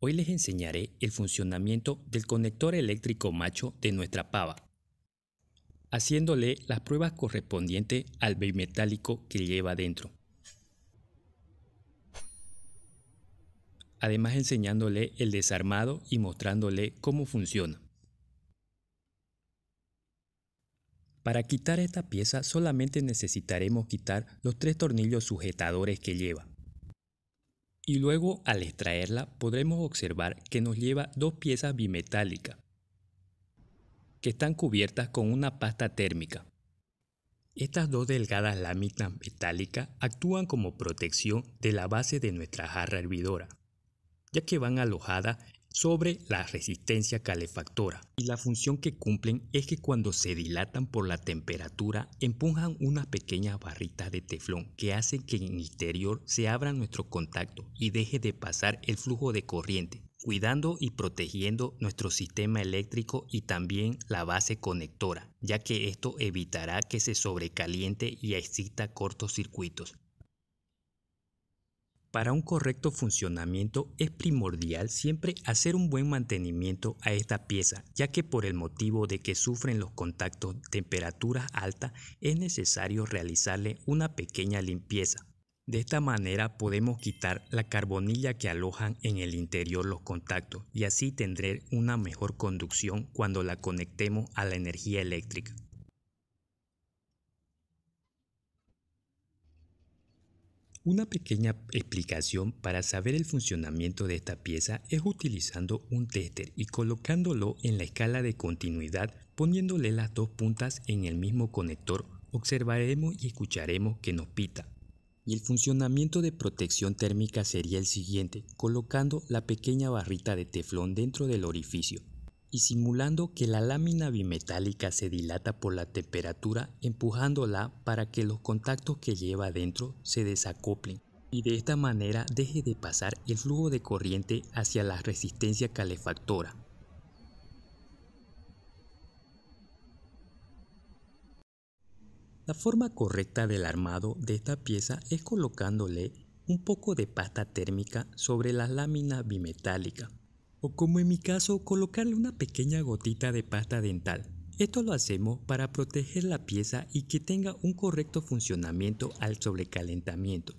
Hoy les enseñaré el funcionamiento del conector eléctrico macho de nuestra pava, haciéndole las pruebas correspondientes al bimetálico que lleva dentro. Además enseñándole el desarmado y mostrándole cómo funciona. Para quitar esta pieza solamente necesitaremos quitar los tres tornillos sujetadores que lleva y luego al extraerla podremos observar que nos lleva dos piezas bimetálicas que están cubiertas con una pasta térmica. Estas dos delgadas láminas metálicas actúan como protección de la base de nuestra jarra hervidora, ya que van alojadas sobre la resistencia calefactora y la función que cumplen es que cuando se dilatan por la temperatura empujan unas pequeñas barritas de teflón que hacen que en el interior se abra nuestro contacto y deje de pasar el flujo de corriente cuidando y protegiendo nuestro sistema eléctrico y también la base conectora, ya que esto evitará que se sobrecaliente y excita circuitos. Para un correcto funcionamiento es primordial siempre hacer un buen mantenimiento a esta pieza, ya que por el motivo de que sufren los contactos temperaturas altas es necesario realizarle una pequeña limpieza. De esta manera podemos quitar la carbonilla que alojan en el interior los contactos y así tendré una mejor conducción cuando la conectemos a la energía eléctrica. Una pequeña explicación para saber el funcionamiento de esta pieza es utilizando un tester y colocándolo en la escala de continuidad poniéndole las dos puntas en el mismo conector observaremos y escucharemos que nos pita. Y el funcionamiento de protección térmica sería el siguiente, colocando la pequeña barrita de teflón dentro del orificio y simulando que la lámina bimetálica se dilata por la temperatura empujándola para que los contactos que lleva dentro se desacoplen y de esta manera deje de pasar el flujo de corriente hacia la resistencia calefactora. La forma correcta del armado de esta pieza es colocándole un poco de pasta térmica sobre la lámina bimetálica o como en mi caso colocarle una pequeña gotita de pasta dental. Esto lo hacemos para proteger la pieza y que tenga un correcto funcionamiento al sobrecalentamiento.